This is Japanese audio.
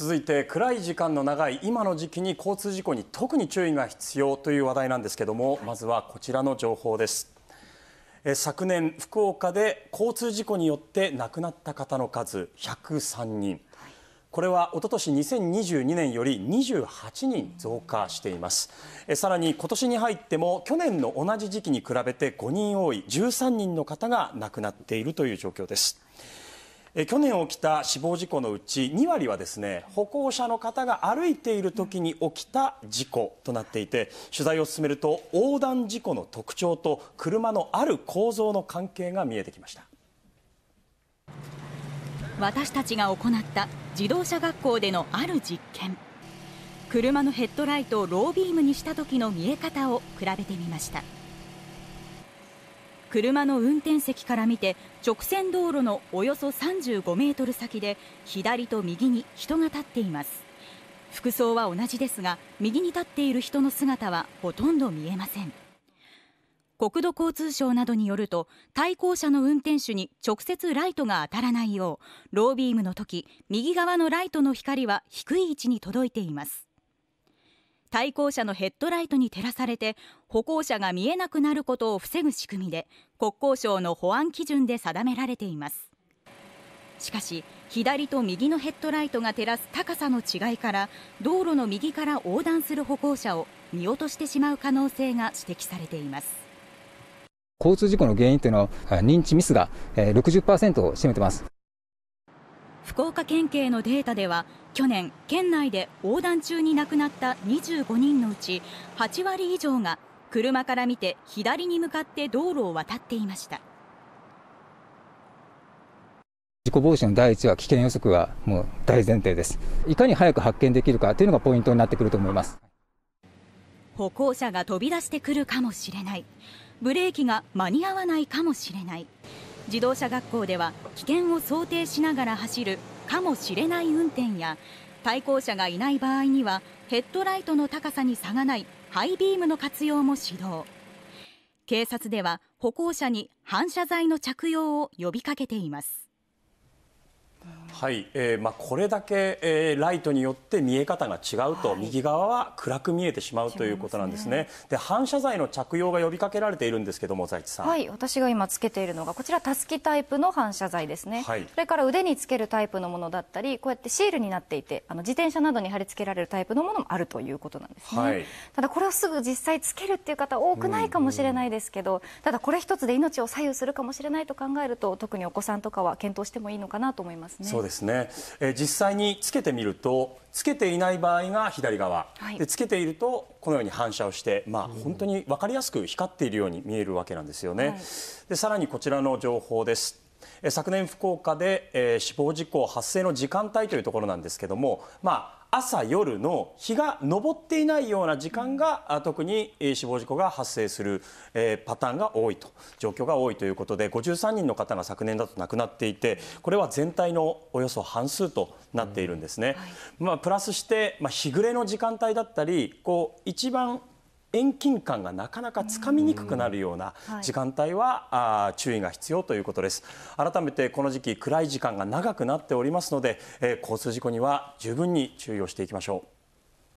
続いて暗い時間の長い今の時期に交通事故に特に注意が必要という話題なんですけどもまずはこちらの情報です昨年福岡で交通事故によって亡くなった方の数103人これはおととし2022年より28人増加していますさらに今年に入っても去年の同じ時期に比べて5人多い13人の方が亡くなっているという状況ですえ去年起きた死亡事故のうち2割はですね歩行者の方が歩いている時に起きた事故となっていて取材を進めると横断事故の特徴と車のある構造の関係が見えてきました私たちが行った自動車学校でのある実験車のヘッドライトをロービームにした時の見え方を比べてみました車の運転席から見て直線道路のおよそ35メートル先で左と右に人が立っています服装は同じですが右に立っている人の姿はほとんど見えません国土交通省などによると対向車の運転手に直接ライトが当たらないようロービームの時右側のライトの光は低い位置に届いています対向車のヘッドライトに照らされて歩行者が見えなくなることを防ぐ仕組みで国交省の保安基準で定められていますしかし左と右のヘッドライトが照らす高さの違いから道路の右から横断する歩行者を見落としてしまう可能性が指摘されています交通事故の原因というのは認知ミスが60%を占めています福岡県警のデータでは去年県内で横断中に亡くなった25人のうち8割以上が車から見て左に向かって道路を渡っていました事故防止の第一は危険予測はもう大前提ですいかに早く発見できるかというのがポイントになってくると思います歩行者が飛び出してくるかもしれないブレーキが間に合わないかもしれない自動車学校では危険を想定しながら走るかもしれない運転や対向車がいない場合にはヘッドライトの高さに差がないハイビームの活用も指導警察では歩行者に反射材の着用を呼びかけていますはい、えーまあ、これだけ、えー、ライトによって見え方が違うと、はい、右側は暗く見えてしまうということなんですね、ね、で反射材の着用が呼びかけられているんですけども財地さんはい私が今つけているのがこちらたすきタイプの反射材ですね、はい、それから腕につけるタイプのものだったりこうやってシールになっていてあの自転車などに貼り付けられるタイプのものもあるということなんですね、はい、ただこれをすぐ実際つけるっていう方多くないかもしれないですけど、うんうん、ただこれ一つで命を左右するかもしれないと考えると特にお子さんとかは検討してもいいのかなと思いますねそうですね、えー、実際につけてみるとつけていない場合が左側、はい、でつけているとこのように反射をして、まあ、本当に分かりやすく光っているように見えるわけなんですよね。はい、でさらにこちらの情報です昨年福岡で、えー、死亡事故発生の時間帯というところなんですけども、まあ朝夜の日が昇っていないような時間が特に死亡事故が発生するパターンが多いと状況が多いということで53人の方が昨年だと亡くなっていてこれは全体のおよそ半数となっているんですね。うんはい、まあ、プラスして、まあ、日暮れの時間帯だったりこう一番遠近感がなかなかつかみにくくなるような時間帯は、はい、あ注意が必要ということです改めてこの時期暗い時間が長くなっておりますので、えー、交通事故には十分に注意をしていきましょう。